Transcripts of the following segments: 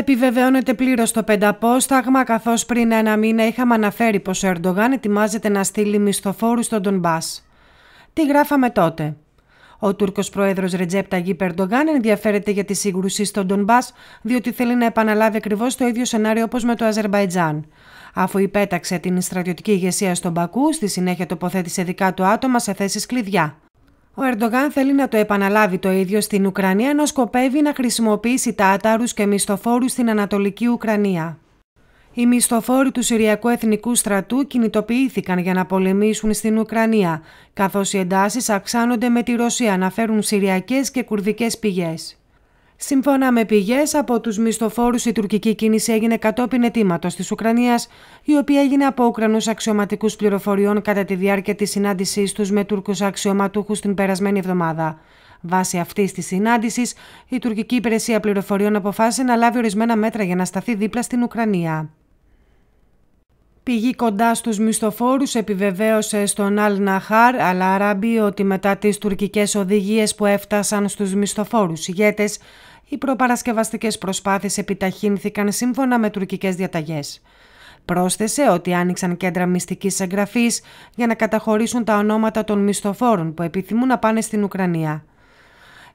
Επιβεβαιώνεται πλήρως το πενταπόσταγμα, καθώς πριν ένα μήνα είχαμε αναφέρει πως ο Ερντογάν ετοιμάζεται να στείλει μισθοφόρους στον Ντομπά. Τι γράφαμε τότε. Ο Τούρκος πρόεδρος Ρετζέπτα Γκί Ερντογάν ενδιαφέρεται για τη σύγκρουση στον Ντομπά, διότι θέλει να επαναλάβει ακριβώς το ίδιο σενάριο όπως με το Αζερβαϊτζάν. Αφού υπέταξε την στρατιωτική ηγεσία στον Πακού, στη συνέχεια τοποθέτησε δικά του άτομα σε θέσεις κλειδιά. Ο Ερντογάν θέλει να το επαναλάβει το ίδιο στην Ουκρανία, ενώ σκοπεύει να χρησιμοποιήσει τάταρους και μισθοφόρους στην Ανατολική Ουκρανία. Οι μισθοφόροι του Συριακού Εθνικού Στρατού κινητοποιήθηκαν για να πολεμήσουν στην Ουκρανία, καθώς οι εντάσεις αυξάνονται με τη Ρωσία, να φέρουν συριακές και κουρδικές πηγές. Σύμφωνα με πηγές από τους μισθοφόρους, η τουρκική κίνηση έγινε κατόπιν αιτήματος της Ουκρανίας, η οποία έγινε από Ουκρανούς αξιωματικούς πληροφοριών κατά τη διάρκεια της συνάντησής τους με Τούρκου αξιωματούχους την περασμένη εβδομάδα. Βάσει αυτής της συνάντησης, η τουρκική υπηρεσία πληροφοριών αποφάσισε να λάβει ορισμένα μέτρα για να σταθεί δίπλα στην Ουκρανία. Πηγή κοντά στους μισθοφόρους επιβεβαίωσε στον Αλ Ναχάρ Αλαράμπη ότι μετά τις τουρκικές οδηγίες που έφτασαν στους μισθοφόρους ηγέτες, οι προπαρασκευαστικές προσπάθειες επιταχύνθηκαν σύμφωνα με τουρκικές διαταγές. Πρόσθεσε ότι άνοιξαν κέντρα μυστικής εγγραφής για να καταχωρήσουν τα ονόματα των μισθοφόρων που επιθυμούν να πάνε στην Ουκρανία.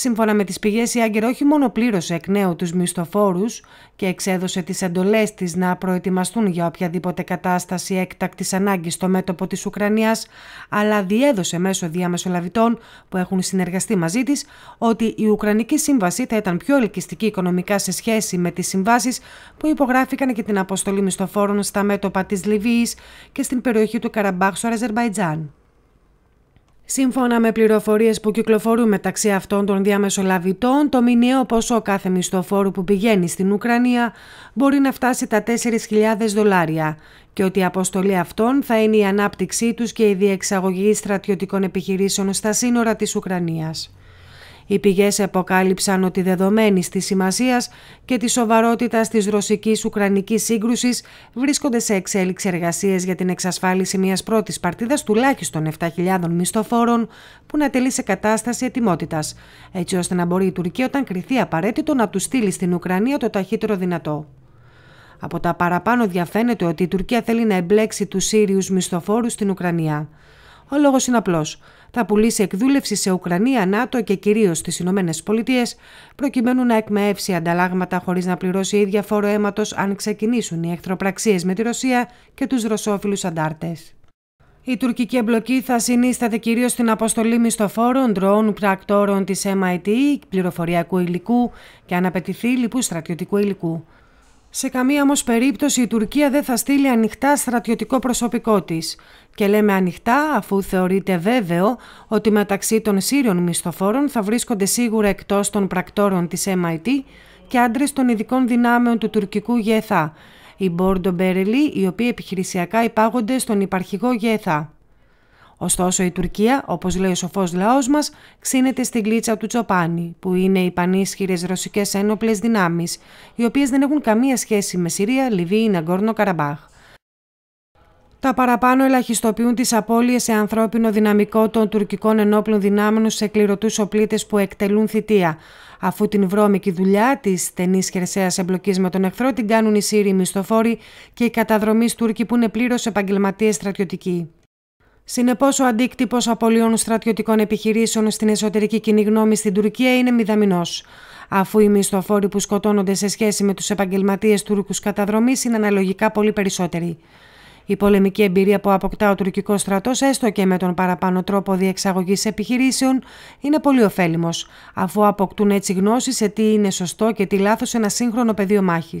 Σύμφωνα με τις πηγές, η Άγκερ όχι μόνο πλήρωσε εκ νέου τους μισθοφόρους και εξέδωσε τις εντολές της να προετοιμαστούν για οποιαδήποτε κατάσταση έκτακτης ανάγκης στο μέτωπο της Ουκρανίας, αλλά διέδωσε μέσω διαμεσολαβητών που έχουν συνεργαστεί μαζί της ότι η Ουκρανική Σύμβαση θα ήταν πιο ελκυστική οικονομικά σε σχέση με τις συμβάσεις που υπογράφηκαν και την αποστολή μισθοφόρων στα μέτωπα της Λιβύης και στην περιοχή του Καραμπάχ στο Αζερβαϊτζάν. Σύμφωνα με πληροφορίες που κυκλοφορούν μεταξύ αυτών των διαμεσολαβητών, το μηνιαίο ποσό κάθε μισθοφόρου που πηγαίνει στην Ουκρανία μπορεί να φτάσει τα 4.000 δολάρια και ότι η αποστολή αυτών θα είναι η ανάπτυξή τους και η διεξαγωγή στρατιωτικών επιχειρήσεων στα σύνορα της Ουκρανίας. Οι πηγές αποκάλυψαν ότι δεδομένη της σημασίας και της σοβαρότητας της ρωσικής-ουκρανικής σύγκρουσης βρίσκονται σε εξέλιξη εργασίες για την εξασφάλιση μιας πρώτης παρτίδας τουλάχιστον 7.000 μισθοφόρων που να τελεί σε κατάσταση ετοιμότητας, έτσι ώστε να μπορεί η Τουρκία όταν κριθεί απαραίτητο να τους στείλει στην Ουκρανία το ταχύτερο δυνατό. Από τα παραπάνω διαφαίνεται ότι η Τουρκία θέλει να εμπλέξει τους Σύριους μισθοφόρους στην Ουκρανία. Ο λόγος είναι απλός θα πουλήσει εκδούλευση σε Ουκρανία, ΝΑΤΟ και κυρίως στις Ηνωμένες Πολιτείες, προκειμένου να εκμεύσει ανταλλάγματα χωρίς να πληρώσει ίδια φόρο αίματος αν ξεκινήσουν οι εχθροπραξίες με τη Ρωσία και τους ρωσόφιλους αντάρτες. Η τουρκική εμπλοκή θα συνίσταται κυρίως στην αποστολή μισθοφόρων, ντρόουν, πρακτόρων της MIT, πληροφοριακού υλικού και αν απαιτηθεί λοιπού στρατιωτικού υλικού. Σε καμία όμως περίπτωση η Τουρκία δεν θα στείλει ανοιχτά στρατιωτικό προσωπικό της. Και λέμε ανοιχτά, αφού θεωρείται βέβαιο ότι μεταξύ των Σύριων μισθοφόρων θα βρίσκονται σίγουρα εκτός των πρακτόρων της MIT και άντρες των ειδικών δυνάμεων του τουρκικού ΓΕΘΑ, οι Μπόρντο Μπερελί, οι οποίοι επιχειρησιακά υπάγονται στον υπαρχηγό ΓΕΘΑ. Ωστόσο η Τουρκία, όπως λέει ο σοφός λαός μας, ξύνεται στην κλίτσα του Τσοπάνη, που είναι οι πανίσχυρες ρωσικές ένοπλες δυνάμεις, οι οποίες δεν έχουν καμία σχέση με Συρία, Λιβύη ή Ναγκόρνο Καραμπάχ. Τα παραπάνω ελαχιστοποιούν τις απώλειες σε ανθρώπινο δυναμικό των τουρκικών ενόπλων δυνάμεων σε κληρωτού οπλίτες που εκτελούν θητεία, αφού την βρώμικη δουλειά της στενής χερσαίας εμπλοκής με τον εχθρό την κάνουν οι Σύριοι μισθοφόροι και οι καταδρομή Τούρκοι που είναι πλήρως επαγγελματίες στρατιωτικοί. Συνεπώς, ο αντίκτυπος απολύων στρατιωτικών επιχειρήσεων στην εσωτερική κοινή γνώμη στην Τουρκία είναι μηδαμινός. Αφού οι μισθοφόροι που σκοτώνονται σε σχέση με τους επαγγελματίες Τούρκου καταδρομής είναι αναλογικά πολύ περισσότεροι. Η πολεμική εμπειρία που αποκτά ο τουρκικός στρατός, έστω και με τον παραπάνω τρόπο διεξαγωγής επιχειρήσεων, είναι πολύ ωφέλιμος, αφού αποκτούν έτσι γνώσει σε τι είναι σωστό και τι λάθος ένα σύγχρονο πεδίο μάχης.